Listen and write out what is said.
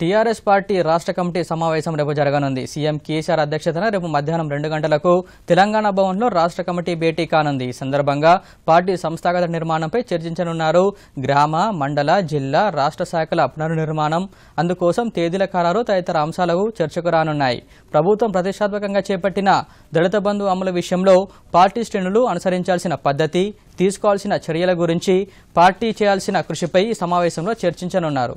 TRS party రాష్ట్ర committee సమావేశం రేపు జరగనుంది సీఎం కేసీఆర్ అధ్యక్షతన రేపు మధ్యాహ్నం రెండు గంటలకు తెలంగాణ భవన్లో రాష్ట్ర కమిటీ భేటీ కానుంది ఈ సందర్భంగా పార్టీ సంస్థాగత నిర్మాణంపై చర్చించనున్నారు గ్రామ మండల జిల్లా రాష్ట్ర శాఖల పునర్నిర్మాణం అందుకోసం తేదీల ఖరారు తదితర అంశాలకు చర్చకు రానున్నాయి ప్రభుత్వం ప్రతిష్టాత్మకంగా చేపట్టిన దళిత బంధు అమలు విషయంలో పార్టీ శ్రేణులు అనుసరించాల్సిన పద్ధతి తీసుకోవాల్సిన చర్యల గురించి పార్టీ చేయాల్సిన కృషిపై సమావేశంలో చర్చించనున్నారు